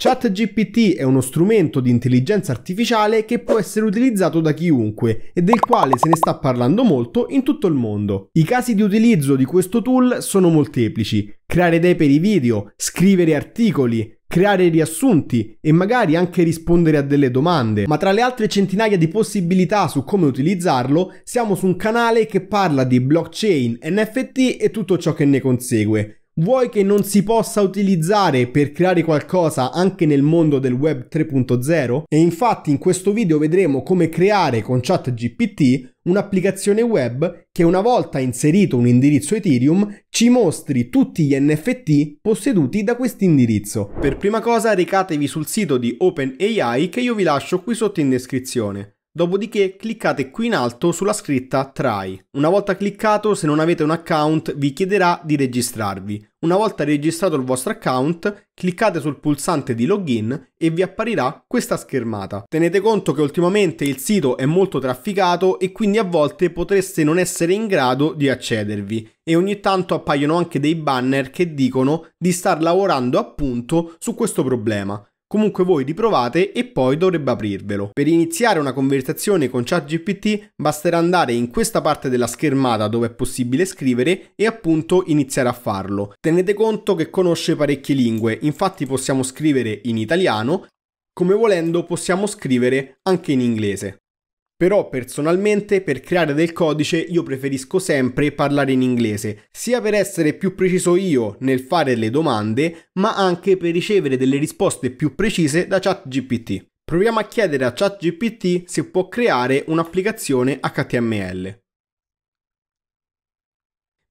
ChatGPT è uno strumento di intelligenza artificiale che può essere utilizzato da chiunque e del quale se ne sta parlando molto in tutto il mondo. I casi di utilizzo di questo tool sono molteplici. Creare idee per i video, scrivere articoli, creare riassunti e magari anche rispondere a delle domande. Ma tra le altre centinaia di possibilità su come utilizzarlo, siamo su un canale che parla di blockchain, NFT e tutto ciò che ne consegue. Vuoi che non si possa utilizzare per creare qualcosa anche nel mondo del web 3.0? E infatti in questo video vedremo come creare con ChatGPT un'applicazione web che una volta inserito un indirizzo Ethereum ci mostri tutti gli NFT posseduti da questo indirizzo. Per prima cosa recatevi sul sito di OpenAI che io vi lascio qui sotto in descrizione. Dopodiché cliccate qui in alto sulla scritta Try. Una volta cliccato, se non avete un account, vi chiederà di registrarvi. Una volta registrato il vostro account, cliccate sul pulsante di login e vi apparirà questa schermata. Tenete conto che ultimamente il sito è molto trafficato e quindi a volte potreste non essere in grado di accedervi e ogni tanto appaiono anche dei banner che dicono di star lavorando appunto su questo problema. Comunque voi li provate e poi dovrebbe aprirvelo. Per iniziare una conversazione con ChatGPT basterà andare in questa parte della schermata dove è possibile scrivere e appunto iniziare a farlo. Tenete conto che conosce parecchie lingue, infatti possiamo scrivere in italiano, come volendo possiamo scrivere anche in inglese. Però personalmente per creare del codice io preferisco sempre parlare in inglese, sia per essere più preciso io nel fare le domande, ma anche per ricevere delle risposte più precise da ChatGPT. Proviamo a chiedere a ChatGPT se può creare un'applicazione HTML.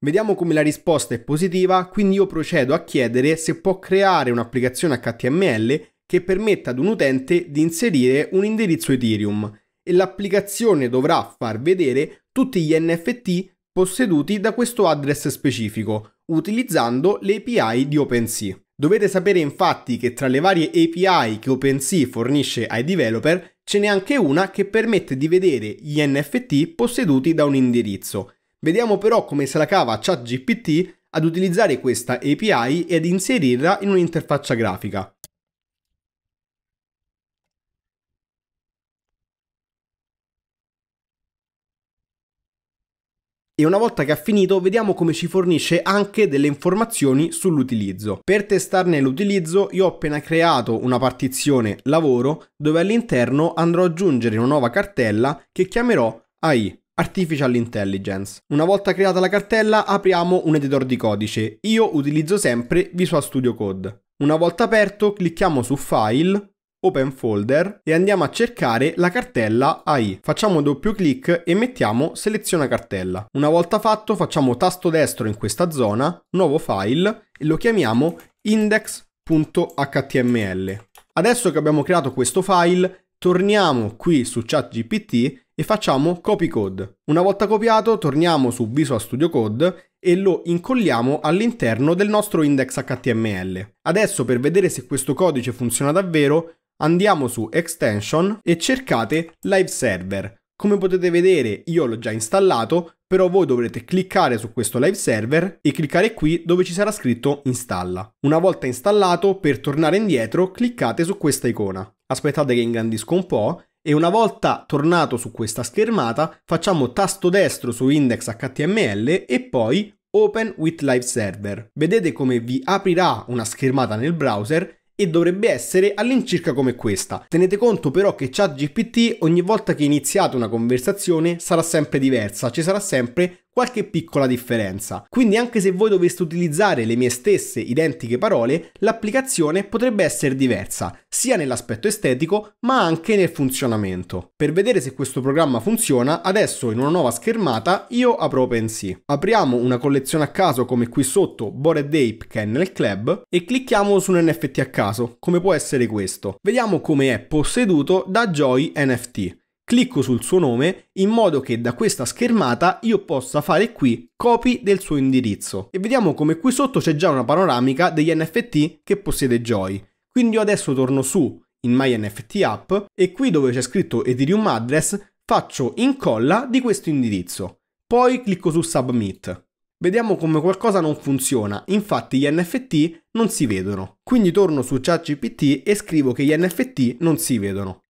Vediamo come la risposta è positiva, quindi io procedo a chiedere se può creare un'applicazione HTML che permetta ad un utente di inserire un indirizzo Ethereum e l'applicazione dovrà far vedere tutti gli NFT posseduti da questo address specifico, utilizzando le API di OpenSea. Dovete sapere infatti che tra le varie API che OpenSea fornisce ai developer ce n'è anche una che permette di vedere gli NFT posseduti da un indirizzo. Vediamo però come se la cava ChatGPT ad utilizzare questa API e ad inserirla in un'interfaccia grafica. e una volta che ha finito vediamo come ci fornisce anche delle informazioni sull'utilizzo. Per testarne l'utilizzo io ho appena creato una partizione lavoro dove all'interno andrò ad aggiungere una nuova cartella che chiamerò AI. Artificial Intelligence. Una volta creata la cartella apriamo un editor di codice. Io utilizzo sempre Visual Studio Code. Una volta aperto clicchiamo su File open folder e andiamo a cercare la cartella AI. Facciamo doppio clic e mettiamo seleziona cartella. Una volta fatto facciamo tasto destro in questa zona, nuovo file e lo chiamiamo index.html. Adesso che abbiamo creato questo file, torniamo qui su ChatGPT e facciamo copy code. Una volta copiato torniamo su Visual Studio Code e lo incolliamo all'interno del nostro index.html. Adesso per vedere se questo codice funziona davvero Andiamo su Extension e cercate Live Server. Come potete vedere io l'ho già installato, però voi dovrete cliccare su questo live server e cliccare qui dove ci sarà scritto installa. Una volta installato, per tornare indietro cliccate su questa icona. Aspettate che ingrandisco un po' e una volta tornato su questa schermata facciamo tasto destro su index html e poi open with live server. Vedete come vi aprirà una schermata nel browser e dovrebbe essere all'incirca come questa. Tenete conto però che ChatGPT ogni volta che iniziate una conversazione sarà sempre diversa, ci sarà sempre qualche piccola differenza. Quindi anche se voi doveste utilizzare le mie stesse identiche parole, l'applicazione potrebbe essere diversa, sia nell'aspetto estetico ma anche nel funzionamento. Per vedere se questo programma funziona, adesso in una nuova schermata io apro OpenSea. Apriamo una collezione a caso come qui sotto, Bored Ape Kennel Club, e clicchiamo su un NFT a caso, come può essere questo. Vediamo come è posseduto da Joy NFT clicco sul suo nome in modo che da questa schermata io possa fare qui copy del suo indirizzo. E vediamo come qui sotto c'è già una panoramica degli NFT che possiede Joy. Quindi io adesso torno su in My NFT App e qui dove c'è scritto Ethereum Address faccio incolla di questo indirizzo. Poi clicco su Submit. Vediamo come qualcosa non funziona, infatti gli NFT non si vedono. Quindi torno su ChatGPT e scrivo che gli NFT non si vedono.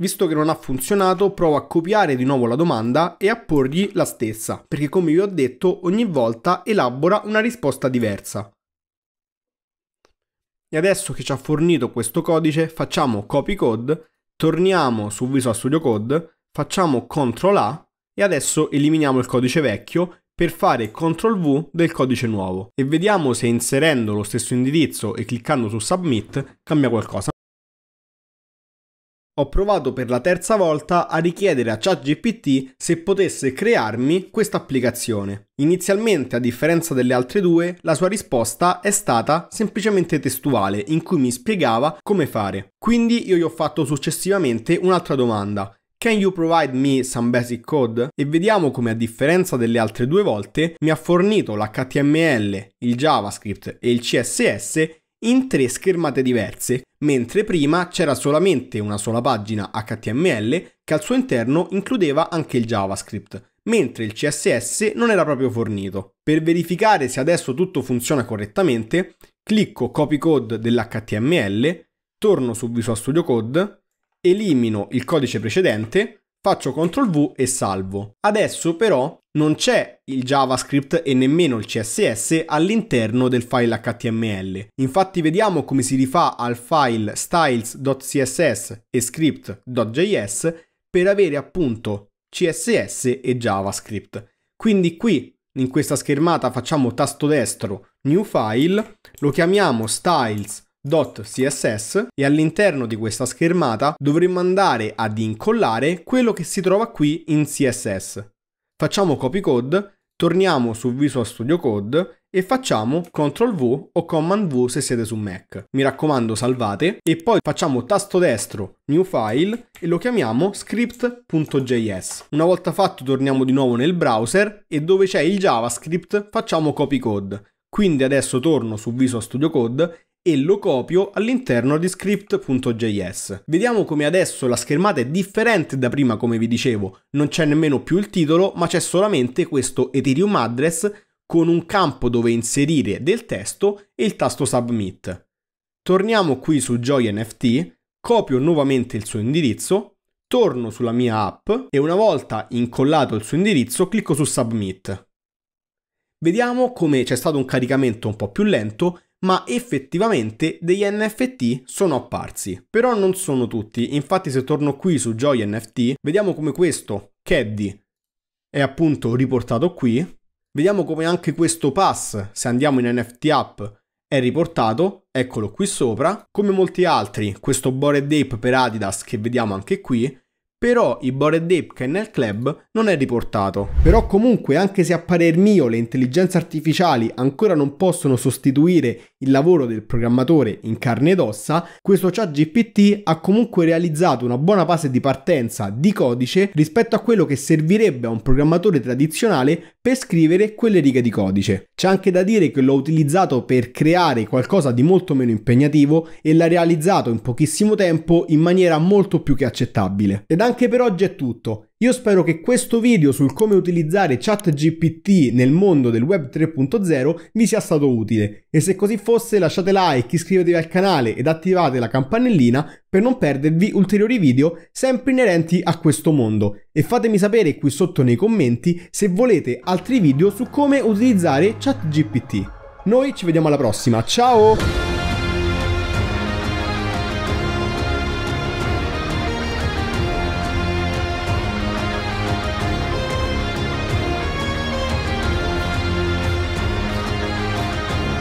Visto che non ha funzionato, provo a copiare di nuovo la domanda e a porgli la stessa, perché come vi ho detto, ogni volta elabora una risposta diversa. E adesso che ci ha fornito questo codice, facciamo copy code, torniamo su Visual Studio Code, facciamo CTRL A e adesso eliminiamo il codice vecchio per fare CTRL V del codice nuovo e vediamo se inserendo lo stesso indirizzo e cliccando su Submit cambia qualcosa ho provato per la terza volta a richiedere a ChatGPT se potesse crearmi questa applicazione. Inizialmente, a differenza delle altre due, la sua risposta è stata semplicemente testuale, in cui mi spiegava come fare. Quindi io gli ho fatto successivamente un'altra domanda. Can you provide me some basic code? E vediamo come a differenza delle altre due volte mi ha fornito l'HTML, il JavaScript e il CSS in tre schermate diverse, mentre prima c'era solamente una sola pagina HTML che al suo interno includeva anche il JavaScript, mentre il CSS non era proprio fornito. Per verificare se adesso tutto funziona correttamente, clicco copy code dell'HTML, torno su Visual Studio Code, elimino il codice precedente faccio CTRL V e salvo. Adesso però non c'è il JavaScript e nemmeno il CSS all'interno del file HTML. Infatti vediamo come si rifà al file styles.css e script.js per avere appunto CSS e JavaScript. Quindi qui in questa schermata facciamo tasto destro new file, lo chiamiamo styles.css .css e all'interno di questa schermata dovremmo andare ad incollare quello che si trova qui in CSS. Facciamo copy code, torniamo su Visual Studio Code e facciamo CTRL V o Command V se siete su Mac. Mi raccomando salvate e poi facciamo tasto destro New File e lo chiamiamo script.js. Una volta fatto torniamo di nuovo nel browser e dove c'è il JavaScript facciamo copy code. Quindi adesso torno su Visual Studio Code e lo copio all'interno di script.js. Vediamo come adesso la schermata è differente da prima come vi dicevo, non c'è nemmeno più il titolo ma c'è solamente questo Ethereum address con un campo dove inserire del testo e il tasto submit. Torniamo qui su Joy NFT, copio nuovamente il suo indirizzo, torno sulla mia app e una volta incollato il suo indirizzo clicco su submit. Vediamo come c'è stato un caricamento un po' più lento ma effettivamente degli NFT sono apparsi. Però non sono tutti, infatti se torno qui su Joy NFT, vediamo come questo Caddy è appunto riportato qui, vediamo come anche questo pass, se andiamo in NFT app, è riportato, eccolo qui sopra, come molti altri, questo Bored Ape per Adidas che vediamo anche qui, però i Bored Ape Kennel Club non è riportato. Però comunque, anche se a parer mio le intelligenze artificiali ancora non possono sostituire il lavoro del programmatore in carne ed ossa, questo chat GPT ha comunque realizzato una buona base di partenza di codice rispetto a quello che servirebbe a un programmatore tradizionale per scrivere quelle righe di codice. C'è anche da dire che l'ho utilizzato per creare qualcosa di molto meno impegnativo e l'ha realizzato in pochissimo tempo in maniera molto più che accettabile. Ed anche per oggi è tutto. Io spero che questo video sul come utilizzare ChatGPT nel mondo del Web 3.0 vi sia stato utile e se così fosse lasciate like, iscrivetevi al canale ed attivate la campanellina per non perdervi ulteriori video sempre inerenti a questo mondo e fatemi sapere qui sotto nei commenti se volete altri video su come utilizzare ChatGPT. Noi ci vediamo alla prossima, ciao!